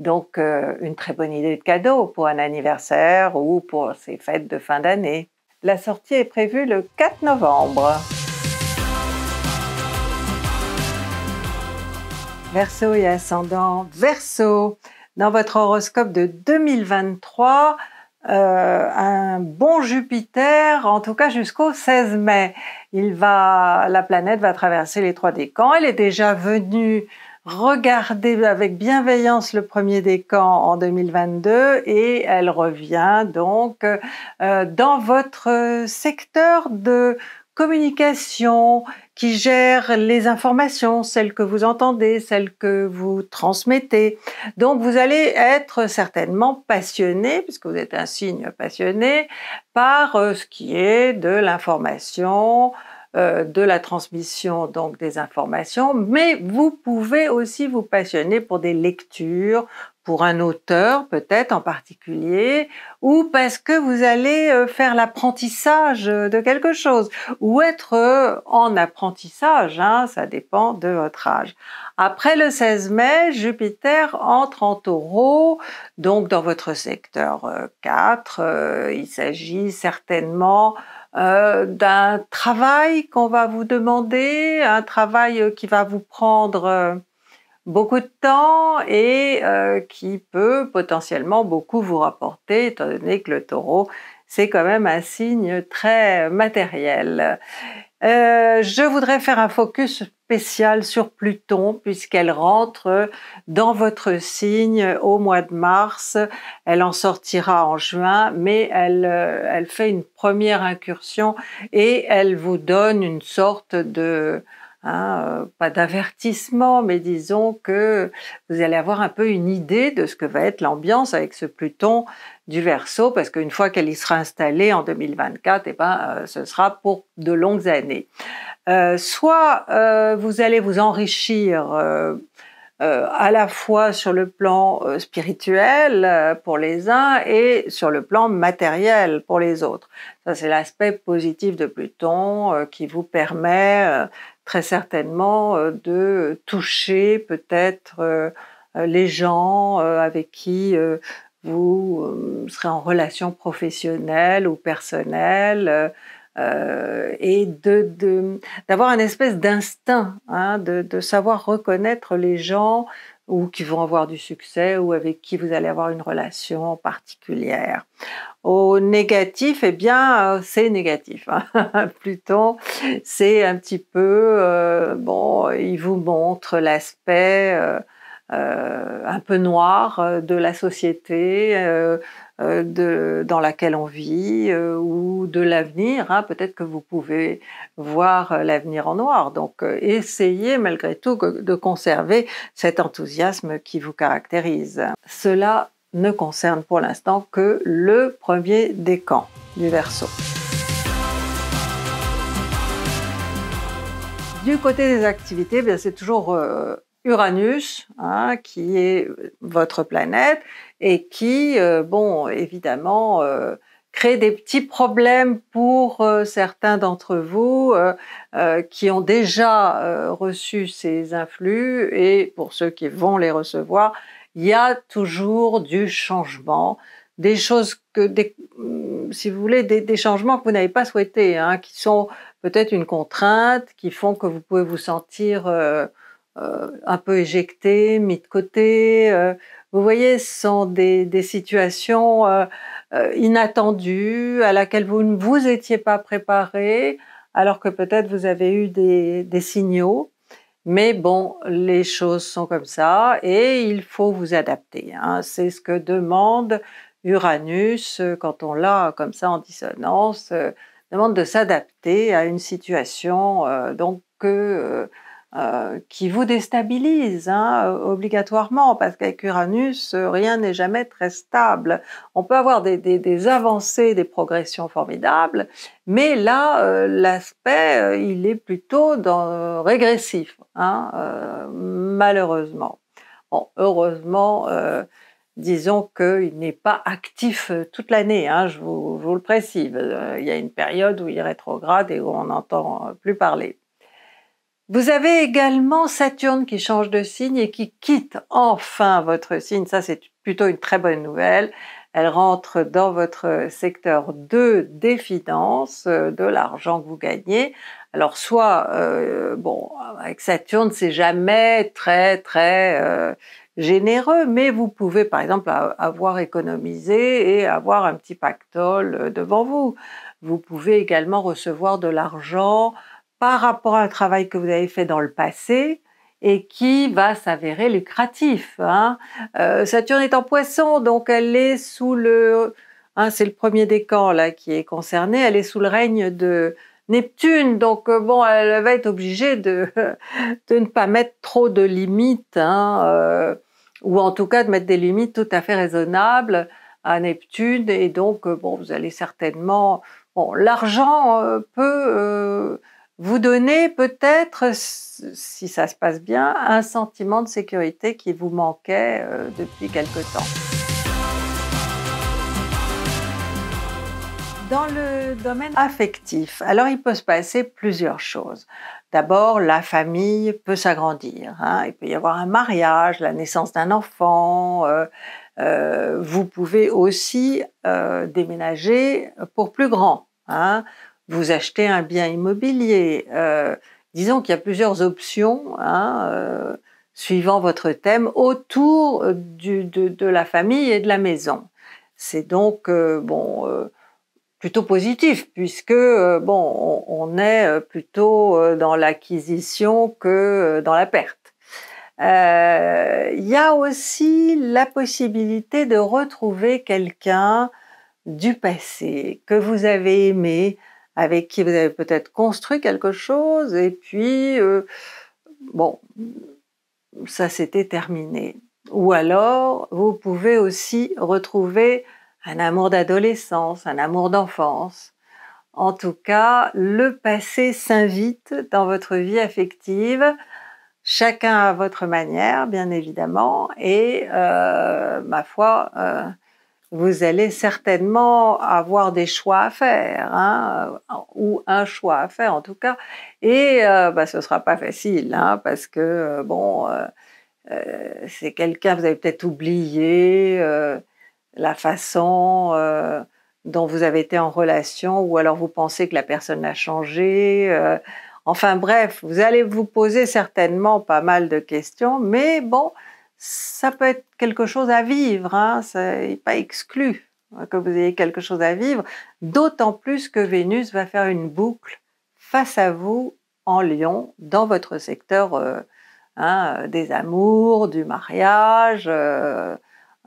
donc, euh, une très bonne idée de cadeau pour un anniversaire ou pour ces fêtes de fin d'année. La sortie est prévue le 4 novembre. Verseau et ascendant, Verso! dans votre horoscope de 2023, euh, un bon Jupiter, en tout cas jusqu'au 16 mai. la planète va traverser les trois décans. Elle est déjà venue Regardez avec bienveillance le premier décan en 2022 et elle revient donc euh, dans votre secteur de communication qui gère les informations, celles que vous entendez, celles que vous transmettez. Donc vous allez être certainement passionné, puisque vous êtes un signe passionné, par euh, ce qui est de l'information, euh, de la transmission donc des informations, mais vous pouvez aussi vous passionner pour des lectures, pour un auteur peut-être en particulier, ou parce que vous allez euh, faire l'apprentissage de quelque chose, ou être euh, en apprentissage, hein, ça dépend de votre âge. Après le 16 mai, Jupiter entre en taureau, donc dans votre secteur 4, euh, il s'agit certainement d'un travail qu'on va vous demander, un travail qui va vous prendre beaucoup de temps et euh, qui peut potentiellement beaucoup vous rapporter, étant donné que le taureau, c'est quand même un signe très matériel. Euh, je voudrais faire un focus spécial sur Pluton puisqu'elle rentre dans votre signe au mois de mars. Elle en sortira en juin, mais elle, euh, elle fait une première incursion et elle vous donne une sorte de, Hein, euh, pas d'avertissement, mais disons que vous allez avoir un peu une idée de ce que va être l'ambiance avec ce Pluton du Verseau, parce qu'une fois qu'elle y sera installée en 2024, et eh ben, euh, ce sera pour de longues années. Euh, soit vous allez vous enrichir à la fois sur le plan spirituel pour les uns et sur le plan matériel pour les autres. Ça, c'est l'aspect positif de Pluton qui vous permet très certainement euh, de toucher peut-être euh, euh, les gens avec qui vous serez en relation professionnelle ou personnelle. et d'avoir une espèce d'instinct, hein, de, savoir reconnaître les gens, ou qui vont avoir du succès ou avec qui vous allez avoir une relation particulière. Au négatif, eh bien, euh, c'est négatif. Hein. Pluton, c'est un petit peu, euh, bon, il vous montre l'aspect euh, euh, un peu noir euh, de la société euh, dans laquelle on vit ou de l'avenir. Hein. Peut-être que vous pouvez voir l'avenir en noir. Donc essayez malgré tout de conserver cet enthousiasme qui vous caractérise. Cela ne concerne pour l'instant que le premier décan du verso. Du côté des activités, c'est toujours Uranus, hein, qui est votre planète et qui, euh, bon, évidemment, euh, crée des petits problèmes pour euh, certains d'entre vous qui ont déjà reçu ces influx et pour ceux qui vont les recevoir, il y a toujours du changement, des choses que, mm, si vous voulez, des, changements que vous n'avez pas souhaités, hein, qui sont peut-être une contrainte, qui font que vous pouvez vous sentir euh, un peu éjecté, mis de côté. Euh, vous voyez, ce sont des, situations euh, inattendues à laquelle vous ne vous étiez pas préparé, alors que peut-être vous avez eu des, signaux. Mais bon, les choses sont comme ça et il faut vous adapter. Hein. C'est ce que demande Uranus quand on l'a comme ça en dissonance, demande de s'adapter à une situation donc que euh, qui vous déstabilise hein, euh, obligatoirement, parce qu'avec Uranus, euh, rien n'est jamais très stable. On peut avoir des, avancées, des progressions formidables, mais là, l'aspect, il est plutôt dans, régressif, hein, malheureusement. Bon, heureusement, disons qu'il n'est pas actif toute l'année, hein, je, vous, le précise. Il y a une période où il rétrograde et où on n'entend plus parler. Vous avez également Saturne qui change de signe et qui quitte enfin votre signe. Ça, c'est plutôt une très bonne nouvelle. Elle rentre dans votre secteur 2 des finances, euh, de l'argent que vous gagnez. Alors soit, euh, bon, avec Saturne, c'est jamais très très euh, généreux, mais vous pouvez par exemple avoir économisé et avoir un petit pactole devant vous. Vous pouvez également recevoir de l'argent par rapport à un travail que vous avez fait dans le passé et qui va s'avérer lucratif. Hein. Euh, Saturne est en poisson, donc elle est sous le... Hein, c'est le premier décan là qui est concerné, elle est sous le règne de Neptune, donc euh, bon, elle va être obligée de, de ne pas mettre trop de limites, hein, euh, ou en tout cas de mettre des limites tout à fait raisonnables à Neptune, et donc bon, vous allez certainement... Bon, l'argent peut vous donnez peut-être, si ça se passe bien, un sentiment de sécurité qui vous manquait euh, depuis quelque temps. Dans le domaine affectif, alors il peut se passer plusieurs choses. D'abord, la famille peut s'agrandir. Hein. Il peut y avoir un mariage, la naissance d'un enfant. Euh, euh, vous pouvez aussi déménager pour plus grand. Hein vous achetez un bien immobilier. Euh, disons qu'il y a plusieurs options, hein, euh, suivant votre thème, autour de, la famille et de la maison. C'est donc euh, bon, plutôt positif, puisque bon, on, est plutôt dans l'acquisition que dans la perte. Il y a aussi la possibilité de retrouver quelqu'un du passé que vous avez aimé, avec qui vous avez peut-être construit quelque chose, et puis, euh, bon, ça s'était terminé. Ou alors, vous pouvez aussi retrouver un amour d'adolescence, un amour d'enfance. En tout cas, le passé s'invite dans votre vie affective, chacun à votre manière, bien évidemment, et euh, ma foi, euh, vous allez certainement avoir des choix à faire, hein, ou un choix à faire en tout cas, et euh, bah, ce ne sera pas facile, hein, parce que, euh, bon, euh, c'est quelqu'un, vous avez peut-être oublié la façon dont vous avez été en relation, ou alors vous pensez que la personne a changé. enfin bref, vous allez vous poser certainement pas mal de questions, mais bon, ça peut être quelque chose à vivre, hein, n'est pas exclu que vous ayez quelque chose à vivre, d'autant plus que Vénus va faire une boucle face à vous en Lyon, dans votre secteur euh, hein, des amours, du mariage, euh,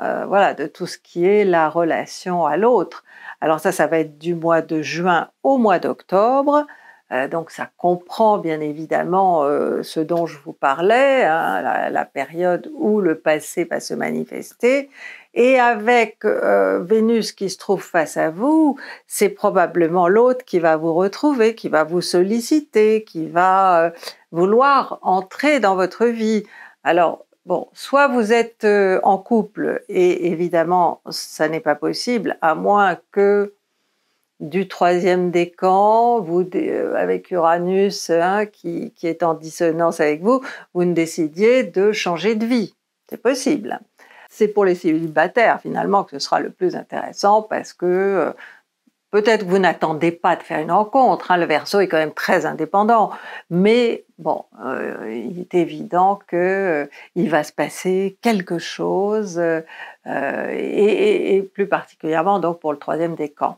euh, voilà, de tout ce qui est la relation à l'autre. Alors ça, ça va être du mois de juin au mois d'octobre. Euh, donc ça comprend bien évidemment euh, ce dont je vous parlais, hein, la, période où le passé va se manifester. Et avec euh, Vénus qui se trouve face à vous, c'est probablement l'autre qui va vous retrouver, qui va vous solliciter, qui va vouloir entrer dans votre vie. Alors, bon, soit vous êtes en couple et évidemment, ça n'est pas possible, à moins que du troisième décan, vous, euh, avec Uranus hein, qui, est en dissonance avec vous, vous ne décidiez de changer de vie. C'est possible. C'est pour les célibataires finalement que ce sera le plus intéressant parce que euh, peut-être vous n'attendez pas de faire une rencontre. Hein, le verso est quand même très indépendant. Mais bon, euh, il est évident qu'il va se passer quelque chose et, plus particulièrement donc pour le troisième décan.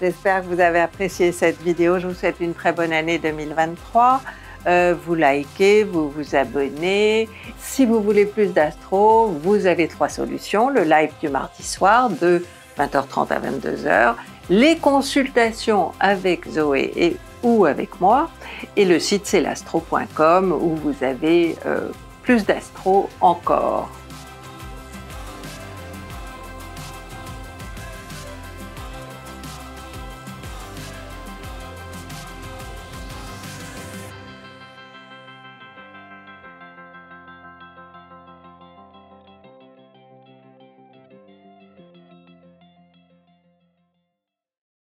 J'espère que vous avez apprécié cette vidéo. Je vous souhaite une très bonne année 2023. Euh, vous likez, vous vous abonnez. Si vous voulez plus d'astro, vous avez trois solutions. Le live du mardi soir de 20h30 à 22h, les consultations avec Zoé et ou avec moi, et le site c'est l'astro.com où vous avez euh, plus d'astro encore.